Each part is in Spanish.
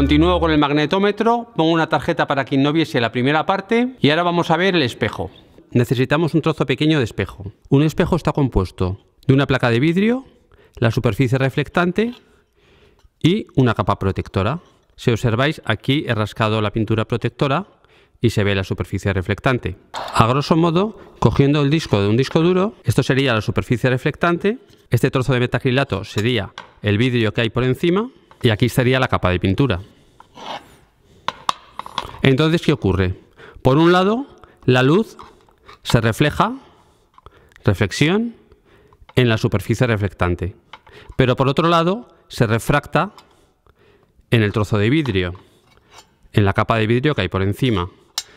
Continúo con el magnetómetro, pongo una tarjeta para quien no viese la primera parte y ahora vamos a ver el espejo. Necesitamos un trozo pequeño de espejo. Un espejo está compuesto de una placa de vidrio, la superficie reflectante y una capa protectora. Si observáis, aquí he rascado la pintura protectora y se ve la superficie reflectante. A grosso modo, cogiendo el disco de un disco duro, esto sería la superficie reflectante, este trozo de metacrilato sería el vidrio que hay por encima y aquí sería la capa de pintura. Entonces, ¿qué ocurre? Por un lado, la luz se refleja, reflexión, en la superficie reflectante, pero por otro lado, se refracta en el trozo de vidrio, en la capa de vidrio que hay por encima.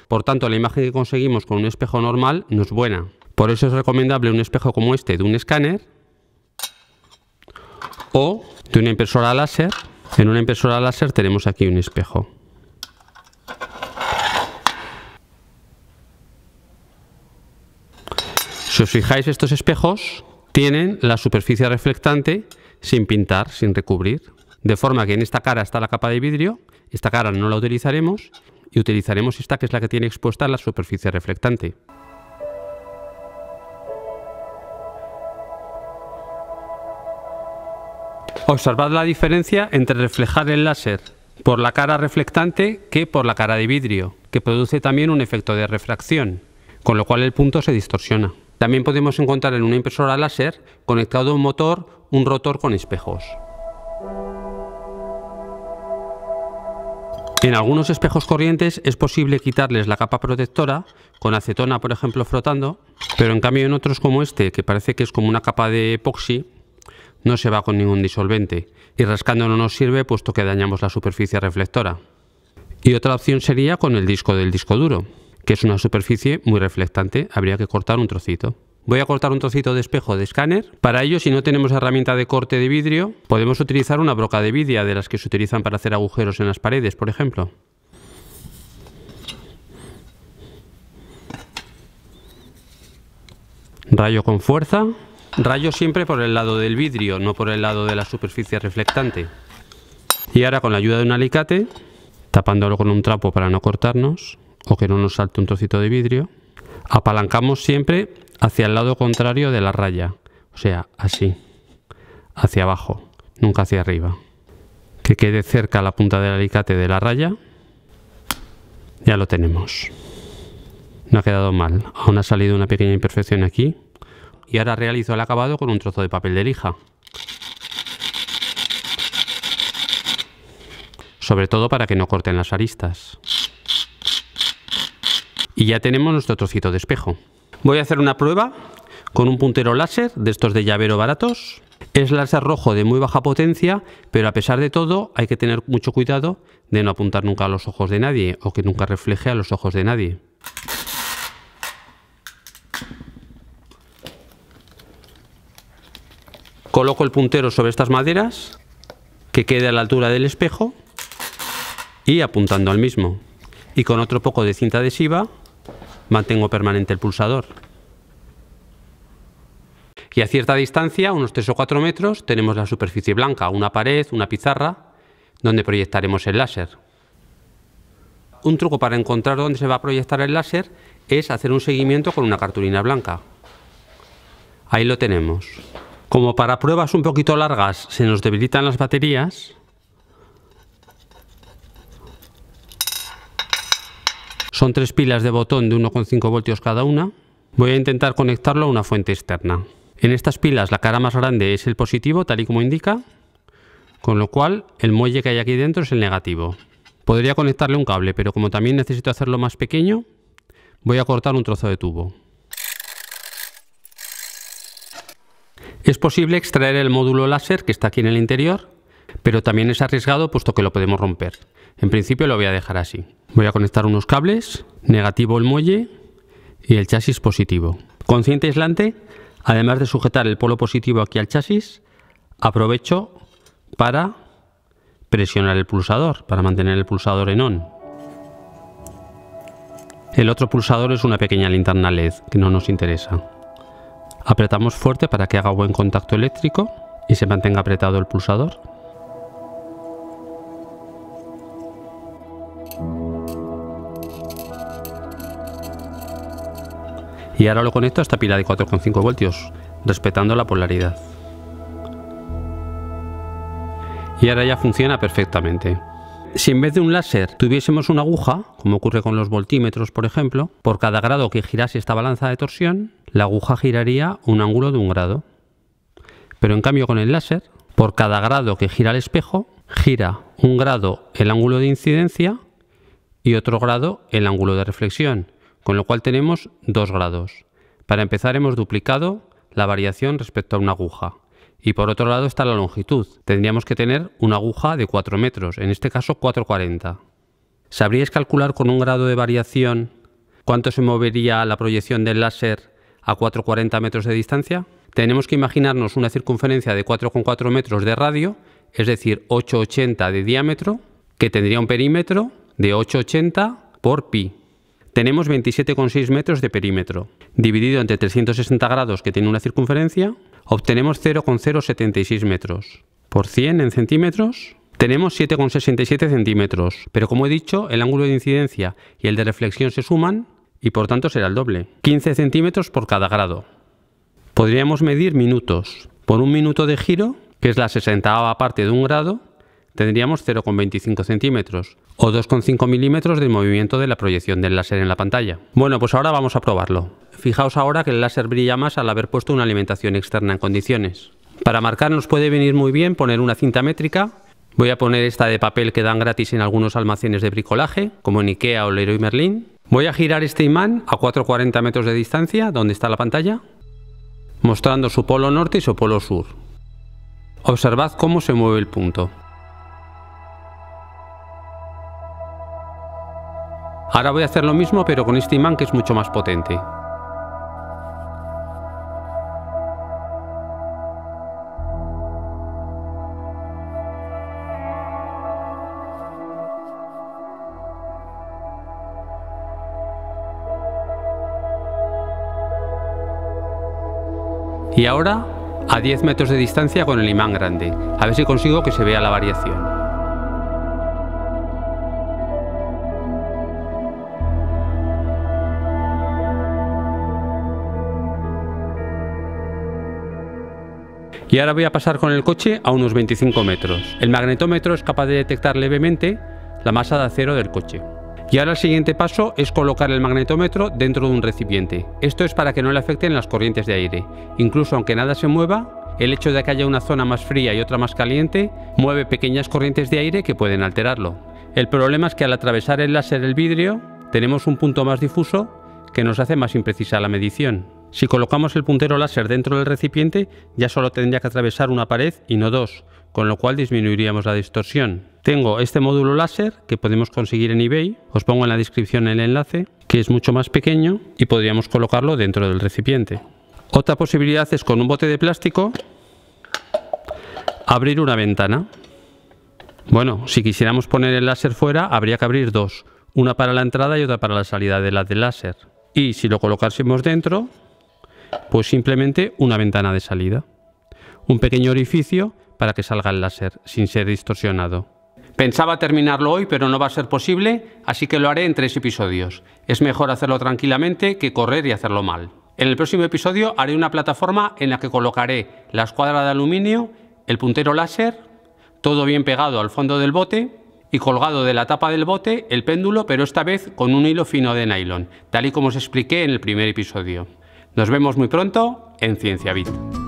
Por tanto, la imagen que conseguimos con un espejo normal no es buena. Por eso es recomendable un espejo como este de un escáner o de una impresora láser en una impresora láser tenemos aquí un espejo. Si os fijáis, estos espejos tienen la superficie reflectante sin pintar, sin recubrir. De forma que en esta cara está la capa de vidrio, esta cara no la utilizaremos y utilizaremos esta que es la que tiene expuesta la superficie reflectante. Observad la diferencia entre reflejar el láser por la cara reflectante que por la cara de vidrio, que produce también un efecto de refracción, con lo cual el punto se distorsiona. También podemos encontrar en una impresora láser conectado a un motor un rotor con espejos. En algunos espejos corrientes es posible quitarles la capa protectora, con acetona por ejemplo frotando, pero en cambio en otros como este, que parece que es como una capa de epoxi, no se va con ningún disolvente y rascando no nos sirve puesto que dañamos la superficie reflectora. Y otra opción sería con el disco del disco duro, que es una superficie muy reflectante, habría que cortar un trocito. Voy a cortar un trocito de espejo de escáner. Para ello, si no tenemos herramienta de corte de vidrio, podemos utilizar una broca de vidrio de las que se utilizan para hacer agujeros en las paredes, por ejemplo. Rayo con fuerza Rayo siempre por el lado del vidrio, no por el lado de la superficie reflectante. Y ahora con la ayuda de un alicate, tapándolo con un trapo para no cortarnos o que no nos salte un trocito de vidrio, apalancamos siempre hacia el lado contrario de la raya, o sea, así, hacia abajo, nunca hacia arriba. Que quede cerca la punta del alicate de la raya. Ya lo tenemos. No ha quedado mal, aún ha salido una pequeña imperfección aquí, y ahora realizo el acabado con un trozo de papel de lija. Sobre todo para que no corten las aristas. Y ya tenemos nuestro trocito de espejo. Voy a hacer una prueba con un puntero láser de estos de llavero baratos. Es láser rojo de muy baja potencia, pero a pesar de todo hay que tener mucho cuidado de no apuntar nunca a los ojos de nadie o que nunca refleje a los ojos de nadie. Coloco el puntero sobre estas maderas, que quede a la altura del espejo, y apuntando al mismo. Y con otro poco de cinta adhesiva mantengo permanente el pulsador. Y a cierta distancia, unos 3 o 4 metros, tenemos la superficie blanca, una pared, una pizarra, donde proyectaremos el láser. Un truco para encontrar dónde se va a proyectar el láser es hacer un seguimiento con una cartulina blanca. Ahí lo tenemos. Como para pruebas un poquito largas se nos debilitan las baterías, Son tres pilas de botón de 1,5 voltios cada una. Voy a intentar conectarlo a una fuente externa. En estas pilas la cara más grande es el positivo, tal y como indica, con lo cual el muelle que hay aquí dentro es el negativo. Podría conectarle un cable, pero como también necesito hacerlo más pequeño, voy a cortar un trozo de tubo. Es posible extraer el módulo láser que está aquí en el interior, pero también es arriesgado puesto que lo podemos romper. En principio lo voy a dejar así. Voy a conectar unos cables, negativo el muelle y el chasis positivo. Con cinta aislante, además de sujetar el polo positivo aquí al chasis, aprovecho para presionar el pulsador, para mantener el pulsador en on. El otro pulsador es una pequeña linterna LED que no nos interesa. Apretamos fuerte para que haga buen contacto eléctrico y se mantenga apretado el pulsador. Y ahora lo conecto a esta pila de 4,5 voltios, respetando la polaridad. Y ahora ya funciona perfectamente si en vez de un láser tuviésemos una aguja, como ocurre con los voltímetros, por ejemplo, por cada grado que girase esta balanza de torsión, la aguja giraría un ángulo de un grado. Pero en cambio con el láser, por cada grado que gira el espejo, gira un grado el ángulo de incidencia y otro grado el ángulo de reflexión, con lo cual tenemos dos grados. Para empezar hemos duplicado la variación respecto a una aguja. Y por otro lado está la longitud. Tendríamos que tener una aguja de 4 metros, en este caso 440. ¿Sabríais calcular con un grado de variación cuánto se movería la proyección del láser a 440 metros de distancia? Tenemos que imaginarnos una circunferencia de 4,4 metros de radio, es decir, 880 de diámetro, que tendría un perímetro de 880 por pi. Tenemos 27,6 metros de perímetro, dividido entre 360 grados que tiene una circunferencia obtenemos 0,076 metros. Por 100 en centímetros tenemos 7,67 centímetros, pero como he dicho, el ángulo de incidencia y el de reflexión se suman y por tanto será el doble, 15 centímetros por cada grado. Podríamos medir minutos. Por un minuto de giro, que es la 60 parte de un grado, tendríamos 0,25 centímetros o 2,5 milímetros del movimiento de la proyección del láser en la pantalla. Bueno, pues ahora vamos a probarlo. Fijaos ahora que el láser brilla más al haber puesto una alimentación externa en condiciones. Para marcar nos puede venir muy bien poner una cinta métrica. Voy a poner esta de papel que dan gratis en algunos almacenes de bricolaje, como en Ikea o Leroy Merlin. Voy a girar este imán a 440 metros de distancia, donde está la pantalla, mostrando su polo norte y su polo sur. Observad cómo se mueve el punto. Ahora voy a hacer lo mismo pero con este imán que es mucho más potente. Y ahora a 10 metros de distancia con el imán grande, a ver si consigo que se vea la variación. y ahora voy a pasar con el coche a unos 25 metros. El magnetómetro es capaz de detectar levemente la masa de acero del coche. Y ahora el siguiente paso es colocar el magnetómetro dentro de un recipiente. Esto es para que no le afecten las corrientes de aire. Incluso aunque nada se mueva, el hecho de que haya una zona más fría y otra más caliente mueve pequeñas corrientes de aire que pueden alterarlo. El problema es que al atravesar el láser el vidrio tenemos un punto más difuso que nos hace más imprecisa la medición. Si colocamos el puntero láser dentro del recipiente, ya solo tendría que atravesar una pared y no dos, con lo cual disminuiríamos la distorsión. Tengo este módulo láser que podemos conseguir en eBay, os pongo en la descripción el enlace, que es mucho más pequeño y podríamos colocarlo dentro del recipiente. Otra posibilidad es con un bote de plástico abrir una ventana. Bueno, si quisiéramos poner el láser fuera, habría que abrir dos, una para la entrada y otra para la salida de la del láser. Y si lo colocásemos dentro, pues simplemente una ventana de salida. Un pequeño orificio para que salga el láser, sin ser distorsionado. Pensaba terminarlo hoy, pero no va a ser posible, así que lo haré en tres episodios. Es mejor hacerlo tranquilamente que correr y hacerlo mal. En el próximo episodio haré una plataforma en la que colocaré la escuadra de aluminio, el puntero láser, todo bien pegado al fondo del bote y colgado de la tapa del bote el péndulo, pero esta vez con un hilo fino de nylon, tal y como os expliqué en el primer episodio. Nos vemos muy pronto en CienciaBit.